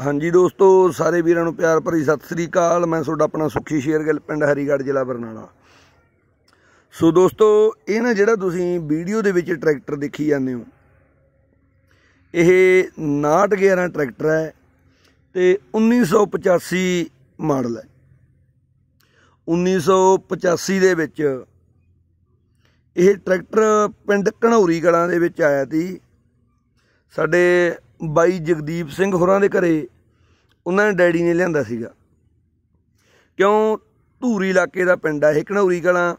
ਹਾਂਜੀ ਦੋਸਤੋ ਸਾਰੇ ਵੀਰਾਂ ਨੂੰ ਪਿਆਰ ਭਰੀ ਸਤਿ ਸ੍ਰੀ ਅਕਾਲ ਮੈਂ ਤੁਹਾਡਾ ਆਪਣਾ ਸੁਖੀ ਸ਼ੇਰਗਿੱਲ ਪਿੰਡ ਹਰੀਗੜ੍ਹ ਜ਼ਿਲ੍ਹਾ ਬਰਨਾਲਾ ਸੋ ਦੋਸਤੋ ਇਹ ਨਾ ਜਿਹੜਾ ਤੁਸੀਂ ਵੀਡੀਓ ਦੇ ਵਿੱਚ ਟਰੈਕਟਰ ਦੇਖੀ ਜਾਂਦੇ ਹੋ ਇਹ 6111 ਟਰੈਕਟਰ ਹੈ ਤੇ 1985 ਮਾਡਲ ਹੈ 1985 ਦੇ ਵਿੱਚ ਇਹ ਟਰੈਕਟਰ ਪਿੰਡ ਘਣੌਰੀ ਗਲਾਂ ਦੇ ਵਿੱਚ ਆਇਆ ਸੀ ਸਾਡੇ ਬਾਈ ਜਗਦੀਪ ਸਿੰਘ ਹੋਰਾਂ ਦੇ ਘਰੇ ਉਹਨਾਂ ਨੇ ਡੈਡੀ ਨੇ ਲਿਆਂਦਾ ਸੀਗਾ ਕਿਉਂ ਧੂਰੀ ਇਲਾਕੇ ਦਾ ਪਿੰਡ ਹੈ ਇਹ ਕਲਾ ਕਲਾਂ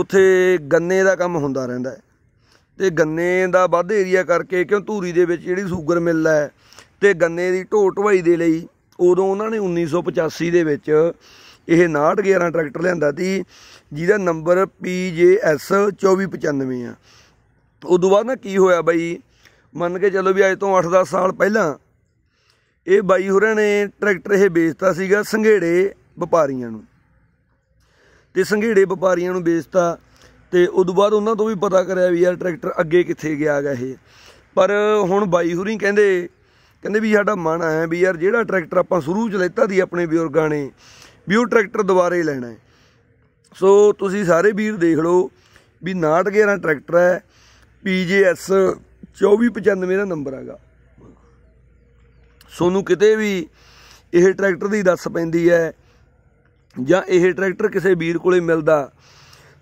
ਉੱਥੇ ਗੰਨੇ ਦਾ ਕੰਮ ਹੁੰਦਾ ਰਹਿੰਦਾ ਹੈ ਤੇ ਗੰਨੇ ਦਾ ਵੱਧ ਏਰੀਆ ਕਰਕੇ ਕਿਉਂ ਧੂਰੀ ਦੇ ਵਿੱਚ ਜਿਹੜੀ ਸ਼ੂਗਰ ਮਿਲ ਹੈ ਤੇ ਗੰਨੇ ਦੀ ਢੋ ਢਵਾਈ ਦੇ ਲਈ ਉਦੋਂ ਉਹਨਾਂ ਨੇ 1985 ਦੇ ਵਿੱਚ ਇਹ 6911 ਟਰੈਕਟਰ ਲਿਆਂਦਾ ਸੀ ਜਿਹਦਾ ਨੰਬਰ PJS 2495 ਆ ਉਦੋਂ ਬਾਅਦ ਨਾ ਕੀ ਹੋਇਆ ਬਾਈ ਮੰਨ ਕੇ ਚੱਲੋ ਵੀ ਅੱਜ ਤੋਂ 8-10 ਸਾਲ ਪਹਿਲਾਂ ਇਹ ਬਾਈ ਹੋਰਾਂ ਨੇ ਟਰੈਕਟਰ ਇਹ ਵੇਚਤਾ ਸੀਗਾ ਸੰਘੇੜੇ ਵਪਾਰੀਆਂ ਨੂੰ ਤੇ ਸੰਘੇੜੇ ਵਪਾਰੀਆਂ ਨੂੰ ਵੇਚਤਾ ਤੇ ਉਦੋਂ ਬਾਅਦ ਉਹਨਾਂ ਤੋਂ ਵੀ ਪਤਾ ਕਰਿਆ ਵੀ ਯਾਰ ਟਰੈਕਟਰ ਅੱਗੇ ਕਿੱਥੇ ਗਿਆ ਗਾ ਇਹ ਪਰ ਹੁਣ ਬਾਈ ਹੋਰੀ ਕਹਿੰਦੇ ਕਹਿੰਦੇ ਵੀ ਸਾਡਾ ਮਨ ਆਇਆ ਵੀ ਯਾਰ ਜਿਹੜਾ ਟਰੈਕਟਰ ਆਪਾਂ ਸ਼ੁਰੂ ਚ ਲੈਤਾ ਦੀ ਆਪਣੇ ਬਜ਼ੁਰਗਾਂ ਨੇ ਵੀ ਉਹ ਟਰੈਕਟਰ ਦੁਬਾਰੇ ਲੈਣਾ ਸੋ ਤੁਸੀਂ ਸਾਰੇ ਵੀਰ ਦੇਖ ਲਓ ਵੀ 61 11 ਟਰੈਕਟਰ ਹੈ ਪੀਜੀਐਸ 2495 ਦਾ ਨੰਬਰ ਹੈਗਾ ਸੋਨੂੰ ਕਿਤੇ ਵੀ ਇਹ ਟਰੈਕਟਰ ਦੀ ਦੱਸ ਪੈਂਦੀ ਹੈ ਜਾਂ ਇਹ ਟਰੈਕਟਰ ਕਿਸੇ ਵੀਰ ਕੋਲੇ ਮਿਲਦਾ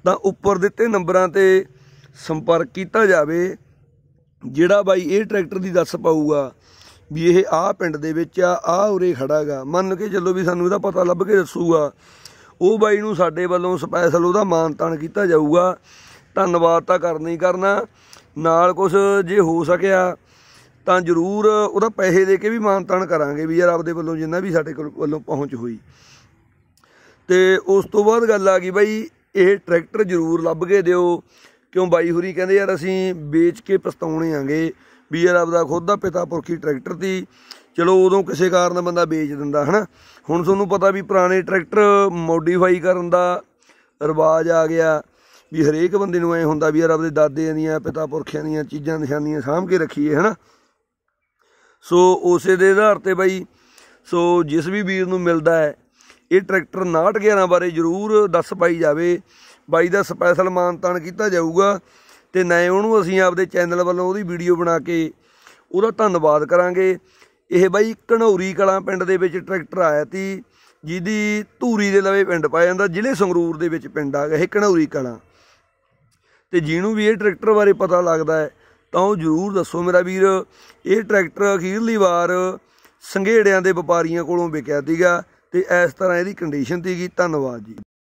ਤਾਂ ਉੱਪਰ ਦਿੱਤੇ ਨੰਬਰਾਂ ਤੇ ਸੰਪਰਕ ਕੀਤਾ ਜਾਵੇ ਜਿਹੜਾ ਬਾਈ ਇਹ ਟਰੈਕਟਰ ਦੀ ਦੱਸ ਪਾਊਗਾ ਵੀ ਇਹ ਆ ਪਿੰਡ ਦੇ ਵਿੱਚ ਆ ਆ ਉਰੇ ਖੜਾਗਾ ਮੰਨ ਕੇ ਚੱਲੋ ਵੀ ਸਾਨੂੰ ਇਹਦਾ ਪਤਾ ਲੱਭ ਕੇ ਦੱਸੂਗਾ ਉਹ ਬਾਈ ਨੂੰ ਸਾਡੇ ਵੱਲੋਂ ਸਪੈਸ਼ਲ ਉਹਦਾ ਮਾਨ ਕੀਤਾ ਜਾਊਗਾ ਧੰਨਵਾਦ ਤਾਂ ਕਰਨਾ ਹੀ ਕਰਨਾ ਨਾਲ ਕੁਝ ਜੇ ਹੋ ਸਕਿਆ ਤਾਂ ਜ਼ਰੂਰ ਉਹਦਾ ਪੈਸੇ ਦੇ ਕੇ ਵੀ ਮਾਨਤਾਨ ਕਰਾਂਗੇ ਵੀ ਯਾਰ ਆਪਦੇ ਵੱਲੋਂ ਜਿੰਨਾ ਵੀ ਸਾਡੇ ਕੋਲ ਵੱਲੋਂ ਪਹੁੰਚ ਹੋਈ ਤੇ ਉਸ ਤੋਂ ਬਾਅਦ ਗੱਲ ਆ ਗਈ ਬਾਈ ਇਹ ਟਰੈਕਟਰ ਜ਼ਰੂਰ ਲੱਭ ਕੇ ਦਿਓ ਕਿਉਂ ਬਾਈ ਹੁਰੀ ਕਹਿੰਦੇ ਯਾਰ ਅਸੀਂ ਵੇਚ ਕੇ ਪਛਤਾਉਣੇ ਆਂਗੇ ਵੀ ਯਾਰ ਆਪਦਾ ਖੁਦ ਦਾ ਪਿਤਾ ਪੁਰਖੀ ਟਰੈਕਟਰ ਸੀ ਚਲੋ ਉਦੋਂ ਕਿਸੇ ਕਾਰਨ ਬੰਦਾ ਵੇਚ ਦਿੰਦਾ ਹਨਾ ਹੁਣ ਤੁਹਾਨੂੰ ਪਤਾ ਵੀ ਪੁਰਾਣੇ ਟਰੈਕਟਰ ਮੋਡੀਫਾਈ ਕਰਨ ਦਾ ਰਿਵਾਜ ਆ ਗਿਆ ਵੀ ਹਰੇਕ ਬੰਦੇ ਨੂੰ ਐ ਹੁੰਦਾ ਵੀ ਯਾਰ ਆਪਦੇ ਦਾਦੇ ਦੀਆਂ ਪਿਤਾ ਪੁਰਖਿਆਂ ਦੀਆਂ ਚੀਜ਼ਾਂ ਨਿਸ਼ਾਨੀਆਂ ਸਾਂਭ ਕੇ ਰੱਖੀਏ ਹਨਾ ਸੋ ਉਸੇ ਦੇ ਆਧਾਰ ਤੇ ਬਾਈ ਸੋ ਜਿਸ ਵੀ ਵੀਰ ਨੂੰ ਮਿਲਦਾ ਹੈ ਇਹ ਟਰੈਕਟਰ 6911 ਬਾਰੇ ਜ਼ਰੂਰ ਦੱਸ ਪਾਈ ਜਾਵੇ ਬਾਈ ਦਾ ਸਪੈਸ਼ਲ ਮਾਨਤਾਨ ਕੀਤਾ ਜਾਊਗਾ ਤੇ ਨਾ ਉਹਨੂੰ ਅਸੀਂ ਆਪਦੇ ਚੈਨਲ ਵੱਲੋਂ ਉਹਦੀ ਵੀਡੀਓ ਬਣਾ ਕੇ ਉਹਦਾ ਧੰਨਵਾਦ ਕਰਾਂਗੇ ਇਹ ਬਾਈ ਕਣੌਰੀ ਕਲਾਂ ਪਿੰਡ ਦੇ ਵਿੱਚ ਟਰੈਕਟਰ ਆਇਆ ਸੀ ਜਿਹਦੀ ਧੂਰੀ ਦੇ ਲਵੇ ਪਿੰਡ ਪਾਇਆ ਜਾਂਦਾ ਜ਼ਿਲ੍ਹੇ ਸੰਗਰੂਰ ਦੇ ਵਿੱਚ ਪਿੰਡ ਆ ਗਿਆ ਇਹ ਕਣੌਰੀ ਕਲਾਂ ਤੇ ਜਿਹਨੂੰ ਵੀ ਇਹ ਟਰੈਕਟਰ ਬਾਰੇ ਪਤਾ ਲੱਗਦਾ ਹੈ ਤਾਂ ਉਹ ਜ਼ਰੂਰ ਦੱਸੋ ਮੇਰਾ ਵੀਰ ਇਹ ਟਰੈਕਟਰ ਅਖੀਰਲੀ ਵਾਰ ਸੰਘੇੜਿਆਂ ਦੇ ਵਪਾਰੀਆਂ ਕੋਲੋਂ ਵਿਕਿਆ ਸੀਗਾ ਤੇ ਇਸ ਤਰ੍ਹਾਂ ਇਹਦੀ ਕੰਡੀਸ਼ਨ ਸੀਗੀ ਧੰਨਵਾਦ ਜੀ